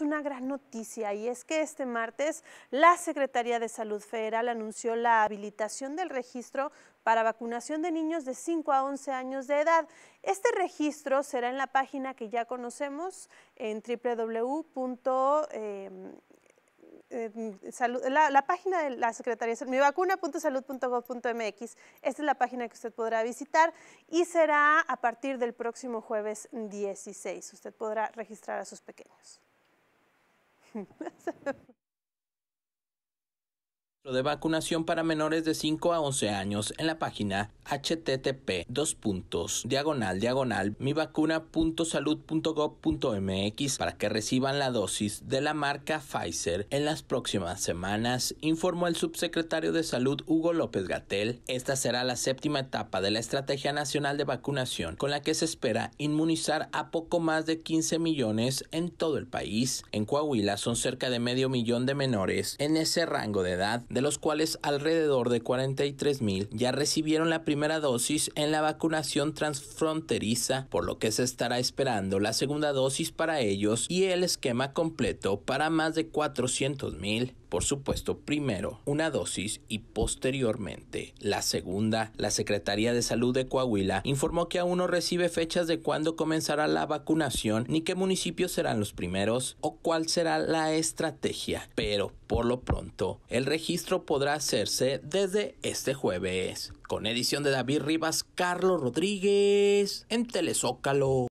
una gran noticia y es que este martes la Secretaría de Salud Federal anunció la habilitación del registro para vacunación de niños de 5 a 11 años de edad. Este registro será en la página que ya conocemos en www. Eh, em, la, página de la Secretaría Esta es la página que usted podrá visitar y será a partir del próximo jueves 16. Usted podrá registrar a sus pequeños. so de vacunación para menores de 5 a 11 años en la página http dos puntos diagonal diagonal mi mx para que reciban la dosis de la marca Pfizer en las próximas semanas, informó el subsecretario de Salud Hugo López Gatel. Esta será la séptima etapa de la Estrategia Nacional de Vacunación con la que se espera inmunizar a poco más de 15 millones en todo el país. En Coahuila son cerca de medio millón de menores en ese rango de edad de los cuales alrededor de 43 mil ya recibieron la primera dosis en la vacunación transfronteriza, por lo que se estará esperando la segunda dosis para ellos y el esquema completo para más de 400 mil por supuesto, primero una dosis y posteriormente la segunda. La Secretaría de Salud de Coahuila informó que aún no recibe fechas de cuándo comenzará la vacunación, ni qué municipios serán los primeros o cuál será la estrategia. Pero, por lo pronto, el registro podrá hacerse desde este jueves, con edición de David Rivas, Carlos Rodríguez, en Telezócalo.